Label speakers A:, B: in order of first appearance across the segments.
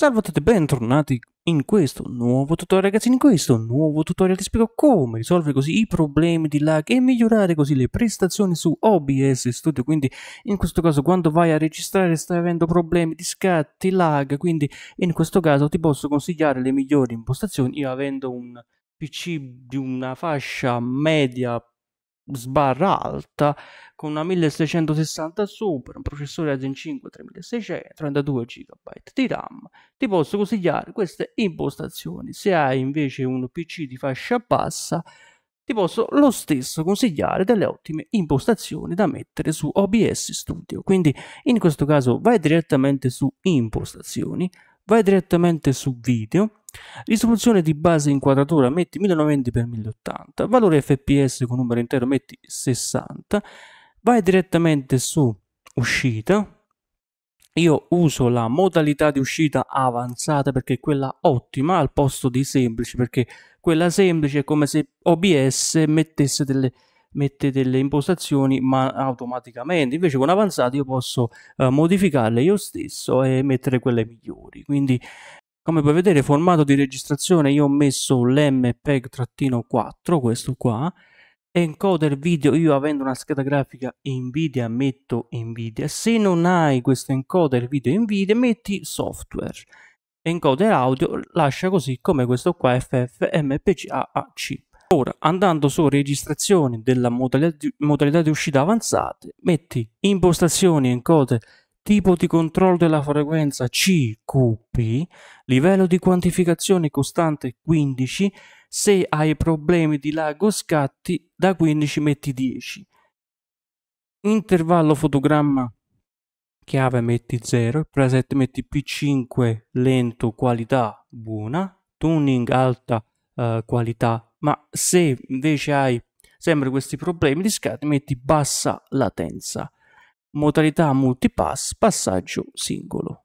A: Salve a tutti e bentornati in questo nuovo tutorial ragazzi, in questo nuovo tutorial ti spiego come risolvere così i problemi di lag e migliorare così le prestazioni su OBS Studio, quindi in questo caso quando vai a registrare stai avendo problemi di scatti, lag, quindi in questo caso ti posso consigliare le migliori impostazioni, io avendo un PC di una fascia media sbarra alta con una 1660 Super, un processore Ryzen 5 3600, 32 GB di RAM. Ti posso consigliare queste impostazioni. Se hai invece un PC di fascia bassa, ti posso lo stesso consigliare delle ottime impostazioni da mettere su OBS Studio. Quindi in questo caso vai direttamente su impostazioni, vai direttamente su video Risoluzione di base inquadratura metti 1090x1080, valore fps con numero intero metti 60, vai direttamente su uscita, io uso la modalità di uscita avanzata perché è quella ottima al posto di semplice perché quella semplice è come se OBS mettesse delle, mette delle impostazioni ma automaticamente invece con avanzata io posso eh, modificarle io stesso e mettere quelle migliori quindi come puoi vedere formato di registrazione io ho messo l'mpeg-4 questo qua encoder video io avendo una scheda grafica nvidia metto nvidia se non hai questo encoder video nvidia metti software encoder audio lascia così come questo qua ffmpcac ora andando su registrazione della modalità di, modalità di uscita avanzate metti impostazioni encoder tipo di controllo della frequenza CQP, livello di quantificazione costante 15, se hai problemi di lago scatti da 15 metti 10, intervallo fotogramma chiave metti 0, preset metti P5 lento qualità buona, tuning alta eh, qualità, ma se invece hai sempre questi problemi di scatti metti bassa latenza modalità multipass, passaggio singolo.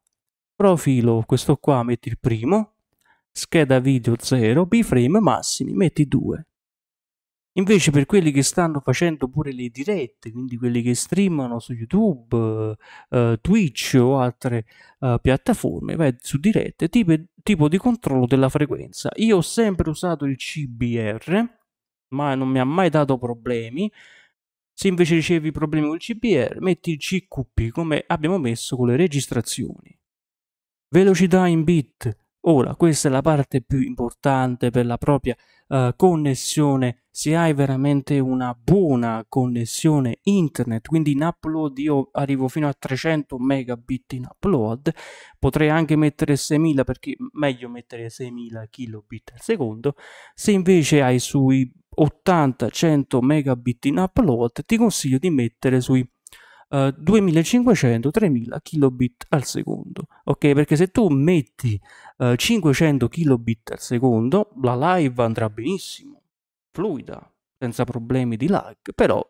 A: Profilo, questo qua metti il primo, scheda video 0, biframe massimi, metti 2. Invece per quelli che stanno facendo pure le dirette, quindi quelli che streamano su YouTube, eh, Twitch o altre eh, piattaforme, vai su dirette, tipo, tipo di controllo della frequenza. Io ho sempre usato il CBR, ma non mi ha mai dato problemi se invece ricevi problemi col CPR, metti il CQP come abbiamo messo con le registrazioni. Velocità in bit. Ora, questa è la parte più importante per la propria uh, connessione. Se hai veramente una buona connessione internet, quindi in upload io arrivo fino a 300 megabit in upload, potrei anche mettere 6000 perché meglio mettere 6000 kilobit al secondo. Se invece hai sui 80-100 megabit in upload, ti consiglio di mettere sui uh, eh, 2500-3000 kilobit al secondo. Ok, perché se tu metti uh, eh, 500 kilobit al secondo, la live andrà benissimo, fluida, senza problemi di lag, però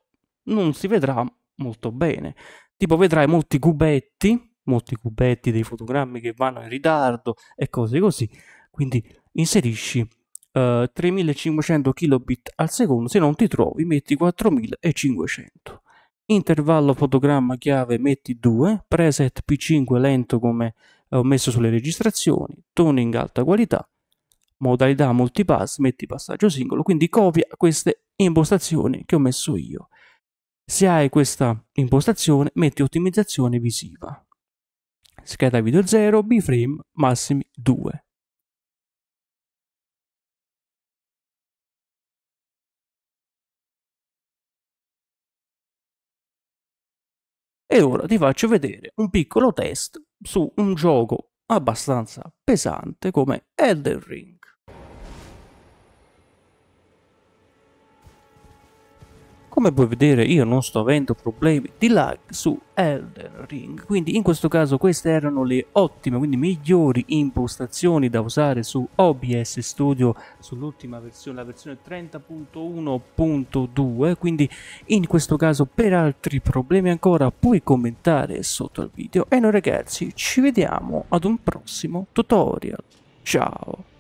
A: non si vedrà molto bene. Tipo vedrai molti cubetti, molti cubetti dei fotogrammi che vanno in ritardo e cose così. Quindi inserisci 3500 eh, kbit al secondo, se non ti trovi metti 4500. Intervallo fotogramma chiave metti 2, preset P5 lento come eh, ho messo sulle registrazioni, toning alta qualità, modalità multipass, metti passaggio singolo, quindi copia queste impostazioni che ho messo io. Se hai questa impostazione, metti ottimizzazione visiva. Scheda video 0, bframe massimi 2. E ora ti faccio vedere un piccolo test su un gioco abbastanza pesante come Elden Ring. come puoi vedere io non sto avendo problemi di lag su Elden Ring, quindi in questo caso queste erano le ottime, quindi migliori impostazioni da usare su OBS Studio sull'ultima versione, la versione 30.1.2, quindi in questo caso per altri problemi ancora puoi commentare sotto al video e noi ragazzi ci vediamo ad un prossimo tutorial, ciao!